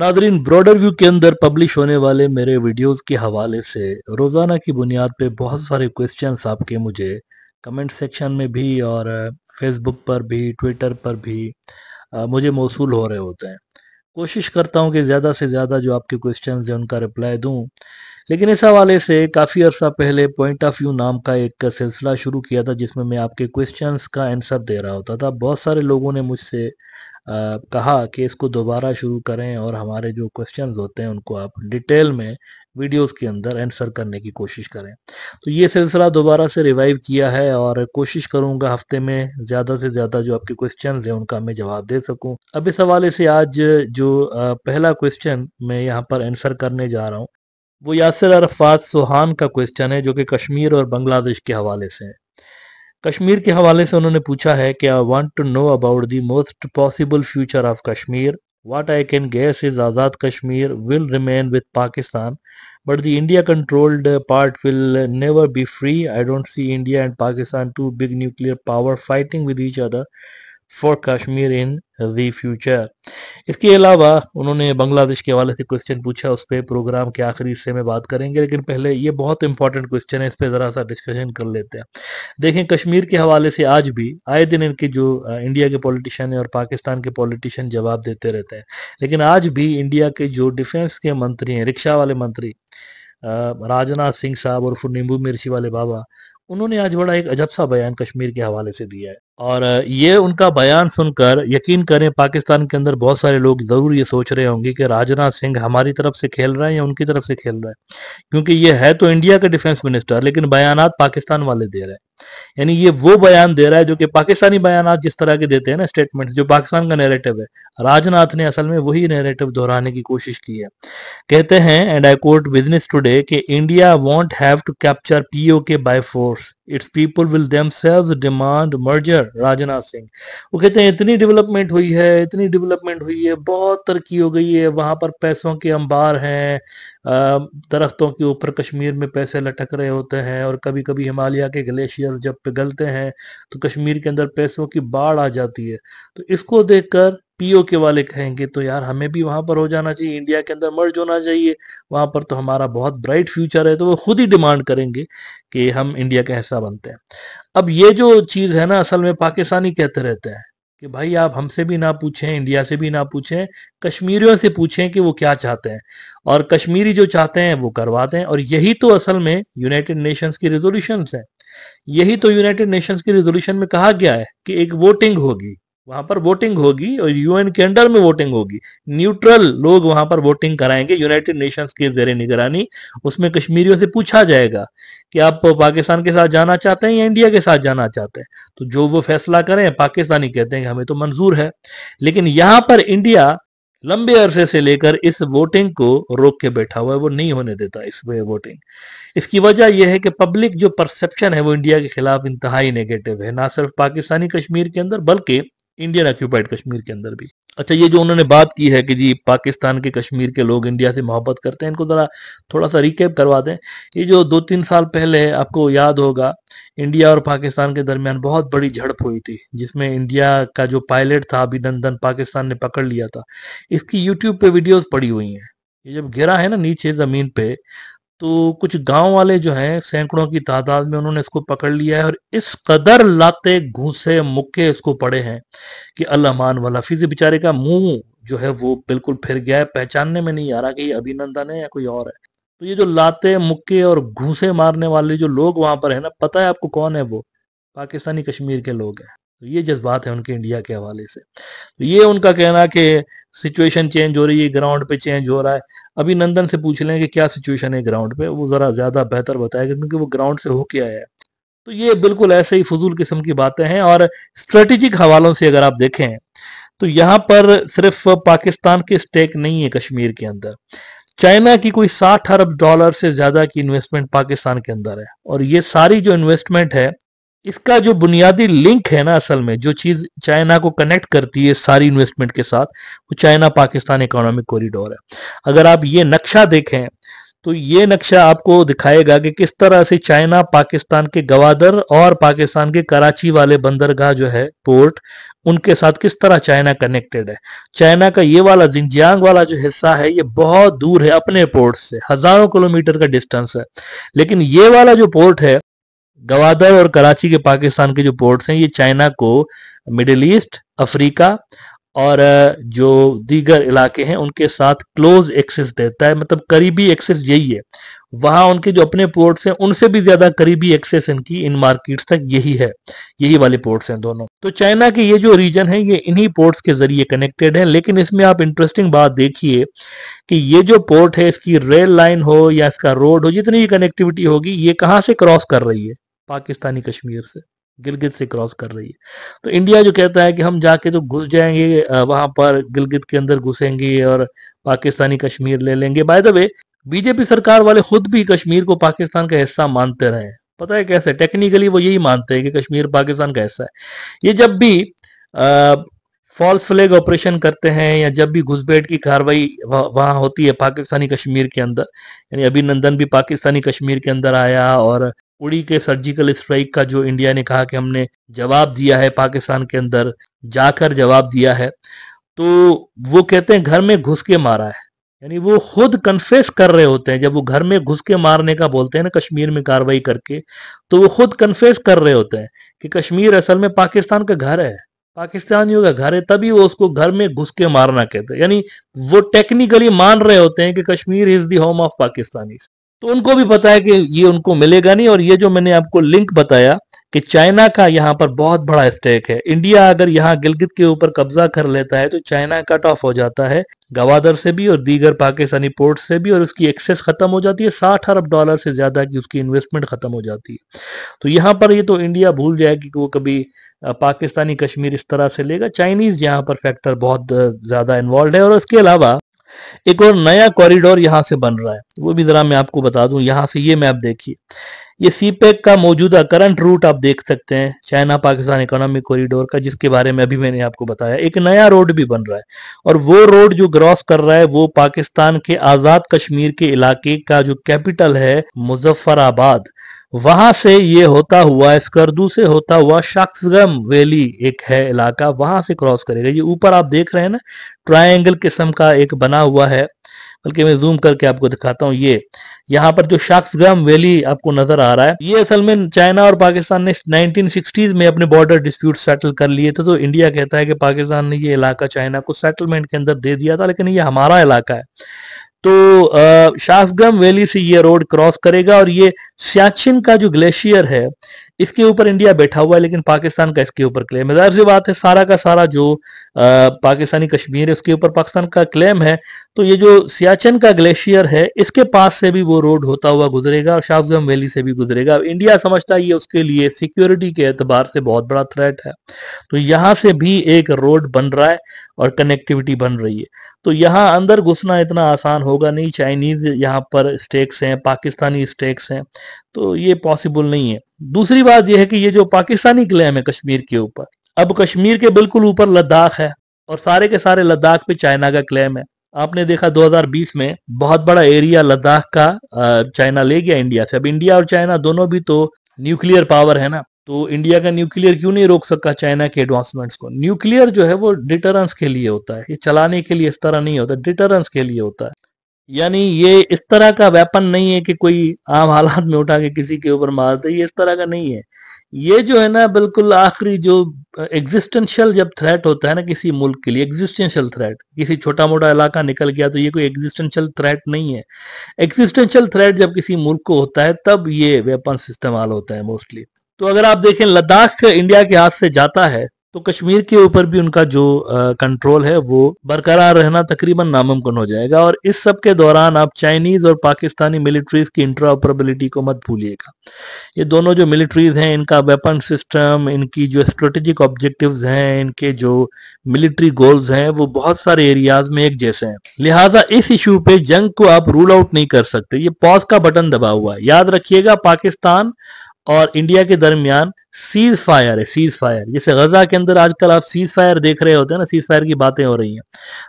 Nadreen broader view के अंदर publish होने वाले मेरे वीडियोस के हवाले से रोज़ाना की बुनियाद पे बहुत हम्म। सारे क्वेश्चंस आपके मुझे कमेंट सेक्शन में भी और फेसबुक पर भी ट्विटर पर भी आ, मुझे मौसू हो रहे होते हैं कोशिश करता हूं कि ज़्यादा से ज़्यादा जो आपके क्वेश्चन हैं उनका रिप्लाई दूँ लेकिन इस हवाले से काफ़ी अर्सा पहले पॉइंट ऑफ व्यू नाम का एक सिलसिला शुरू किया था जिसमें मैं आपके क्वेश्चंस का आंसर दे रहा होता था बहुत सारे लोगों ने मुझसे कहा कि इसको दोबारा शुरू करें और हमारे जो क्वेश्चन होते हैं उनको आप डिटेल में वीडियोस के अंदर आंसर करने की कोशिश करें तो ये सिलसिला दोबारा से रिवाइव किया है और कोशिश करूंगा हफ्ते में ज़्यादा से ज़्यादा जो आपके क्वेश्चन हैं उनका मैं जवाब दे सकूं अब इस हवाले से आज जो पहला क्वेश्चन मैं यहाँ पर आंसर करने जा रहा हूँ वो यासर अरफात सुहान का क्वेश्चन है जो कि कश्मीर और बांग्लादेश के हवाले से है कश्मीर के हवाले से उन्होंने पूछा है कि I want to know about the most possible future of Kashmir what I can guess is Azad Kashmir will remain with Pakistan but the India controlled part will never be free I don't see India and Pakistan two big nuclear power fighting with each other for Kashmir in the future इसके अलावा उन्होंने बांग्लादेश के हवाले से question पूछा उस पर programme के आखिरी हिस्से में बात करेंगे लेकिन पहले ये बहुत इंपॉर्टेंट क्वेश्चन है इस पर ज़रा सा डिस्कशन कर लेते हैं देखें कश्मीर के हवाले से आज भी आए दिन इनके जो इंडिया के पॉलिटिशियन है और पाकिस्तान के पॉलिटिशियन जवाब देते रहते हैं लेकिन आज भी इंडिया के जो डिफेंस के मंत्री हैं रिक्शा वाले मंत्री राजनाथ सिंह साहब और फिर नींबू मिर्ची वाले बाबा उन्होंने आज बड़ा एक अजब सा बयान कश्मीर के हवाले से दिया है और ये उनका बयान सुनकर यकीन करें पाकिस्तान के अंदर बहुत सारे लोग जरूर ये सोच रहे होंगे कि राजनाथ सिंह हमारी तरफ से खेल रहे हैं या उनकी तरफ से खेल रहे हैं क्योंकि ये है तो इंडिया का डिफेंस मिनिस्टर लेकिन बयान पाकिस्तान वाले दे रहे हैं यानी ये वो बयान दे रहा है जो कि पाकिस्तानी बयान जिस तरह के देते हैं ना स्टेटमेंट जो पाकिस्तान का नेरेटिव है राजनाथ ने असल में वही नेरेटिव दोहराने की कोशिश की है कहते हैं and I quote Business Today कि India won't have to capture PoK by force its people will themselves demand merger Rajnath Singh वो कहते हैं इतनी डेवलपमेंट हुई है इतनी डेवलपमेंट हुई है बहुत तरक्की हो गई है वहां पर पैसों के अंबार हैं दरख्तों के ऊपर कश्मीर में पैसे लटक रहे होते हैं और कभी कभी हिमालय के ग्लेशियर जब पिघलते हैं तो कश्मीर के अंदर पैसों की बाढ़ आ जाती है तो इसको देखकर पीओ के वाले कहेंगे तो यार हमें भी वहां पर हो जाना चाहिए इंडिया के अंदर मर्ज होना चाहिए वहां पर तो हमारा बहुत ब्राइट फ्यूचर है तो वो खुद ही डिमांड करेंगे कि हम इंडिया का हिस्सा बनते हैं अब ये जो चीज़ है ना असल में पाकिस्तानी कहते रहते हैं कि भाई आप हमसे भी ना पूछें इंडिया से भी ना पूछें कश्मीरियों से पूछें कि वो क्या चाहते हैं और कश्मीरी जो चाहते हैं वो करवाते हैं और यही तो असल में यूनाइटेड नेशंस की रेजोल्यूशन है यही तो यूनाइटेड नेशंस की रेजोल्यूशन में कहा गया है कि एक वोटिंग होगी वहां पर वोटिंग होगी और यूएन के अंडर में वोटिंग होगी न्यूट्रल लोग वहां पर वोटिंग कराएंगे यूनाइटेड नेशंस के जरिए निगरानी उसमें कश्मीरियों से पूछा जाएगा कि आप पाकिस्तान के साथ जाना चाहते हैं या इंडिया के साथ जाना चाहते हैं तो जो वो फैसला करें पाकिस्तानी कहते हैं कि हमें तो मंजूर है लेकिन यहां पर इंडिया लंबे अरसे से लेकर इस वोटिंग को रोक के बैठा हुआ है वो नहीं होने देता इस वोटिंग इसकी वजह यह है कि पब्लिक जो परसेप्शन है वो इंडिया के खिलाफ इंतहाई नेगेटिव है ना सिर्फ पाकिस्तानी कश्मीर के अंदर बल्कि इंडियन ऑक्यूपाइड कश्मीर के अंदर भी अच्छा ये जो उन्होंने बात की है कि जी पाकिस्तान के कश्मीर के लोग इंडिया से मोहब्बत करते हैं इनको ज़रा थोड़ा सा रिकेप करवा दें ये जो दो तीन साल पहले आपको याद होगा इंडिया और पाकिस्तान के दरमियान बहुत बड़ी झड़प हुई थी जिसमें इंडिया का जो पायलट था अभिनंदन पाकिस्तान ने पकड़ लिया था इसकी यूट्यूब पे वीडियोज पड़ी हुई है ये जब गिरा है ना नीचे ज़मीन पे तो कुछ गांव वाले जो हैं सैकड़ों की तादाद में उन्होंने इसको पकड़ लिया है और इस कदर लाते घूसे मुक्के इसको पड़े हैं कि अल्लाहमान वाला फिजी बेचारे का मुंह जो है वो बिल्कुल फिर गया है पहचानने में नहीं आ रहा कि ये अभिनंदन है या कोई और है तो ये जो लाते मुक्के और घूसे मारने वाले जो लोग वहां पर है ना पता है आपको कौन है वो पाकिस्तानी कश्मीर के लोग हैं तो ये जज्बात है उनके इंडिया के हवाले से तो ये उनका कहना कि सिचुएशन चेंज हो रही है ग्राउंड पे चेंज हो रहा है अभी नंदन से पूछ लें कि क्या सिचुएशन है ग्राउंड पे वो ज़रा ज़्यादा बेहतर बताएगा क्योंकि वो ग्राउंड से होके आया है तो ये बिल्कुल ऐसे ही फजूल किस्म की बातें हैं और स्ट्रेटेजिक हवालों से अगर आप देखें तो यहाँ पर सिर्फ पाकिस्तान के स्टेक नहीं है कश्मीर के अंदर चाइना की कोई 60 अरब डॉलर से ज्यादा की इन्वेस्टमेंट पाकिस्तान के अंदर है और ये सारी जो इन्वेस्टमेंट है इसका जो बुनियादी लिंक है ना असल में जो चीज चाइना को कनेक्ट करती है सारी इन्वेस्टमेंट के साथ वो चाइना पाकिस्तान इकोनॉमिक कॉरिडोर है अगर आप ये नक्शा देखें तो ये नक्शा आपको दिखाएगा कि किस तरह से चाइना पाकिस्तान के गवादर और पाकिस्तान के कराची वाले बंदरगाह जो है पोर्ट उनके साथ किस तरह चाइना कनेक्टेड है चाइना का ये वाला जिंजियांग वाला जो हिस्सा है ये बहुत दूर है अपने पोर्ट से हजारों किलोमीटर का डिस्टेंस है लेकिन ये वाला जो पोर्ट है गवादर और कराची के पाकिस्तान के जो पोर्ट्स हैं ये चाइना को मिडिल ईस्ट अफ्रीका और जो दीगर इलाके हैं उनके साथ क्लोज एक्सेस देता है मतलब करीबी एक्सेस यही है वहां उनके जो अपने पोर्ट्स हैं उनसे भी ज्यादा करीबी एक्सेस इनकी इन मार्केट्स तक यही है यही वाले पोर्ट्स हैं दोनों तो चाइना के ये जो रीजन है ये इन्हीं पोर्ट्स के जरिए कनेक्टेड है लेकिन इसमें आप इंटरेस्टिंग बात देखिए कि ये जो पोर्ट है इसकी रेल लाइन हो या इसका रोड हो जितनी भी कनेक्टिविटी होगी ये कहाँ से क्रॉस कर रही है पाकिस्तानी कश्मीर से गिलगित से क्रॉस कर रही है तो इंडिया जो कहता है कि हम जाके तो घुस जाएंगे वहां पर गिलगित के अंदर घुसेंगे और पाकिस्तानी कश्मीर ले लेंगे बाय द वे बीजेपी सरकार वाले खुद भी कश्मीर को पाकिस्तान का हिस्सा मानते रहे पता है कैसे टेक्निकली वो यही मानते हैं कि कश्मीर पाकिस्तान का हिस्सा है ये जब भी फॉल्स फ्लैग ऑपरेशन करते हैं या जब भी घुसपैठ की कार्रवाई वहां होती है पाकिस्तानी कश्मीर के अंदर यानी अभिनंदन भी पाकिस्तानी कश्मीर के अंदर आया और उड़ी के सर्जिकल स्ट्राइक का जो इंडिया ने कहा कि हमने जवाब दिया है पाकिस्तान के अंदर जाकर जवाब दिया है तो वो कहते हैं घर में घुस के मारा है यानी वो खुद कन्फेस कर रहे होते हैं जब वो घर में घुस के मारने का बोलते हैं ना कश्मीर में कार्रवाई करके तो वो खुद कन्फेस कर रहे होते हैं कि कश्मीर असल में पाकिस्तान का घर है पाकिस्तानियों का घर है तभी वो उसको घर में घुस के मारना कहते हैं यानी वो टेक्निकली मान रहे होते हैं कि Kashmir is the home of Pakistani तो उनको भी पता है कि ये उनको मिलेगा नहीं और ये जो मैंने आपको लिंक बताया कि चाइना का यहाँ पर बहुत बड़ा स्टेक है इंडिया अगर यहाँ गिलगित के ऊपर कब्जा कर लेता है तो चाइना कट ऑफ हो जाता है गवादर से भी और दीगर पाकिस्तानी पोर्ट से भी और उसकी एक्सेस खत्म हो जाती है साठ अरब डॉलर से ज्यादा की उसकी इन्वेस्टमेंट खत्म हो जाती है तो यहाँ पर ये तो इंडिया भूल जाएगी कि वो कभी पाकिस्तानी कश्मीर इस तरह से लेगा चाइनीज यहाँ पर फैक्टर बहुत ज्यादा इन्वॉल्व है और उसके अलावा एक और नया कॉरिडोर यहां से बन रहा है वो भी जरा मैं आपको बता दूं यहां से ये मैप देखिए ये सीपेक का मौजूदा करंट रूट आप देख सकते हैं चाइना पाकिस्तान इकोनॉमिक कॉरिडोर का जिसके बारे में अभी मैंने आपको बताया एक नया रोड भी बन रहा है और वो रोड जो क्रॉस कर रहा है वो पाकिस्तान के आजाद कश्मीर के इलाके का जो कैपिटल है मुजफ्फराबाद वहां से ये होता हुआ स्कर्दू से होता हुआ शख्सगम वैली एक है इलाका वहां से क्रॉस करेगा ये ऊपर आप देख रहे हैं ना ट्रायंगल किस्म का एक बना हुआ है बल्कि मैं जूम करके आपको दिखाता हूँ ये यहाँ पर जो शाक्सगम वैली आपको नजर आ रहा है ये असल में चाइना और पाकिस्तान ने 1960s में अपने बॉर्डर डिस्प्यूट सेटल कर लिए थे तो इंडिया कहता है कि पाकिस्तान ने ये इलाका चाइना को सेटलमेंट के अंदर दे दिया था लेकिन ये हमारा इलाका है तो शाहगम वैली से ये रोड क्रॉस करेगा और ये सियाचिन का जो ग्लेशियर है इसके ऊपर इंडिया बैठा हुआ है लेकिन पाकिस्तान का इसके ऊपर क्लेम है जाहिर सी बात है सारा का सारा जो आ, पाकिस्तानी कश्मीर है उसके ऊपर पाकिस्तान का क्लेम है तो ये जो सियाचन का ग्लेशियर है इसके पास से भी वो रोड होता हुआ गुजरेगा और शाहजम वैली से भी गुजरेगा इंडिया समझता है ये उसके लिए सिक्योरिटी के एतबार से बहुत बड़ा थ्रेट है तो यहाँ से भी एक रोड बन रहा है और कनेक्टिविटी बन रही है तो यहाँ अंदर घुसना इतना आसान होगा नहीं चाइनीज यहाँ पर स्टेक्स हैं पाकिस्तानी स्टेक्स हैं तो ये पॉसिबल नहीं है दूसरी बात यह है कि ये जो पाकिस्तानी क्लेम है कश्मीर के ऊपर अब कश्मीर के बिल्कुल ऊपर लद्दाख है और सारे के सारे लद्दाख पे चाइना का क्लेम है आपने देखा 2020 में बहुत बड़ा एरिया लद्दाख का चाइना ले गया इंडिया से अब इंडिया और चाइना दोनों भी तो न्यूक्लियर पावर है ना तो इंडिया का न्यूक्लियर क्यों नहीं रोक सकता चाइना के एडवांसमेंट्स को न्यूक्लियर जो है वो डिटरेंस के लिए होता है ये चलाने के लिए इस तरह नहीं होता डिटरेंस के लिए होता है यानी ये इस तरह का वेपन नहीं है कि कोई आम हालात में उठा के किसी के ऊपर मार दे ये इस तरह का नहीं है ये जो है ना बिल्कुल आखिरी जो एग्जिस्टेंशियल जब थ्रेट होता है ना किसी मुल्क के लिए एग्जिस्टेंशियल थ्रेट किसी छोटा मोटा इलाका निकल गया तो ये कोई एग्जिस्टेंशियल थ्रेट नहीं है एग्जिस्टेंशियल थ्रेट जब किसी मुल्क को होता है तब ये वेपन इस्तेमाल होता है मोस्टली तो अगर आप देखें लद्दाख इंडिया के हाथ से जाता है तो कश्मीर के ऊपर भी उनका जो आ, कंट्रोल है वो बरकरार रहना तकरीबन नामुमकिन हो जाएगा और इस सब के दौरान आप चाइनीज और पाकिस्तानी मिलिट्रीज की इंटरऑपरेबिलिटी को मत भूलिएगा ये दोनों जो मिलिट्रीज हैं इनका वेपन सिस्टम इनकी जो स्ट्रेटेजिक ऑब्जेक्टिव्स हैं इनके जो मिलिट्री गोल्स हैं वो बहुत सारे एरियाज में एक जैसे हैं लिहाजा इस इशू पे जंग को आप रूल आउट नहीं कर सकते ये पॉज का बटन दबा हुआ है याद रखिएगा पाकिस्तान और इंडिया के दरमियान सीज फायर है सीज फायर जैसे गजा के अंदर आजकल आप सीज फायर देख रहे होते हैं ना सीज फायर की बातें हो रही हैं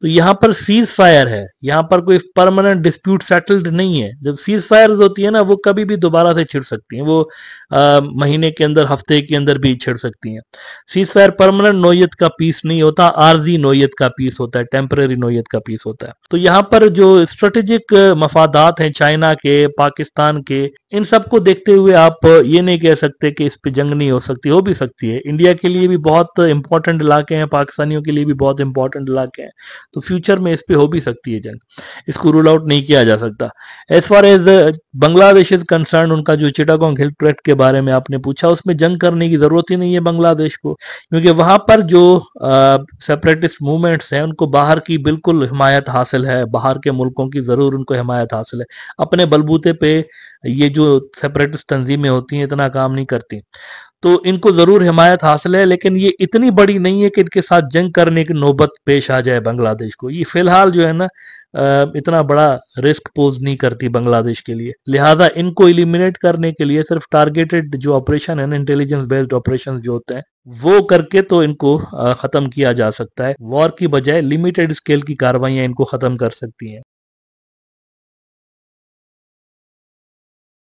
तो यहाँ पर सीज फायर है यहाँ पर कोई परमानेंट डिस्प्यूट सेटल्ड नहीं है जब सीज फायर होती है ना वो कभी भी दोबारा से छिड़ सकती हैं वो आ, महीने के अंदर हफ्ते के अंदर भी छिड़ सकती हैं सीज फायर परमानेंट नोयत का पीस नहीं होता आर्जी नोयत का पीस होता है टेम्प्रेरी नोयत का पीस होता है तो यहाँ पर जो स्ट्रेटेजिक मफादात हैं चाइना के पाकिस्तान के इन सबको देखते हुए आप ये नहीं कह सकते कि इस पर जंग नहीं हो सकती हो भी सकती है इंडिया के लिए भी बहुत इंपॉर्टेंट इलाके हैं पाकिस्तानियों के लिए भी बहुत इंपॉर्टेंट इलाके हैं तो फ्यूचर में इस पर हो भी सकती है जंग इसको रूल आउट नहीं किया जा सकता as far as Bangladesh is concern उनका जो चिटागोंग हिल प्रोजेक्ट के बारे में आपने पूछा उसमें जंग करने की जरूरत ही नहीं है बांग्लादेश को क्योंकि वहां पर जो सेपरेटिस्ट मूवमेंट्स हैं उनको बाहर की बिल्कुल हिमायत हासिल है बाहर के मुल्कों की जरूर उनको हिमायत हासिल है अपने बलबूते पे ये जो सेपरेटिस्ट तंजीमें होती हैं इतना काम नहीं करती तो इनको जरूर हिमायत हासिल है लेकिन ये इतनी बड़ी नहीं है कि इनके साथ जंग करने की नौबत पेश आ जाए बांग्लादेश को ये फिलहाल जो है ना इतना बड़ा रिस्क पोज नहीं करती बांग्लादेश के लिए लिहाजा इनको इलिमिनेट करने के लिए सिर्फ टारगेटेड जो ऑपरेशन है ना इंटेलिजेंस बेस्ड ऑपरेशन जो होते हैं वो करके तो इनको खत्म किया जा सकता है वॉर की बजाय लिमिटेड स्केल की कार्रवाइयां इनको खत्म कर सकती हैं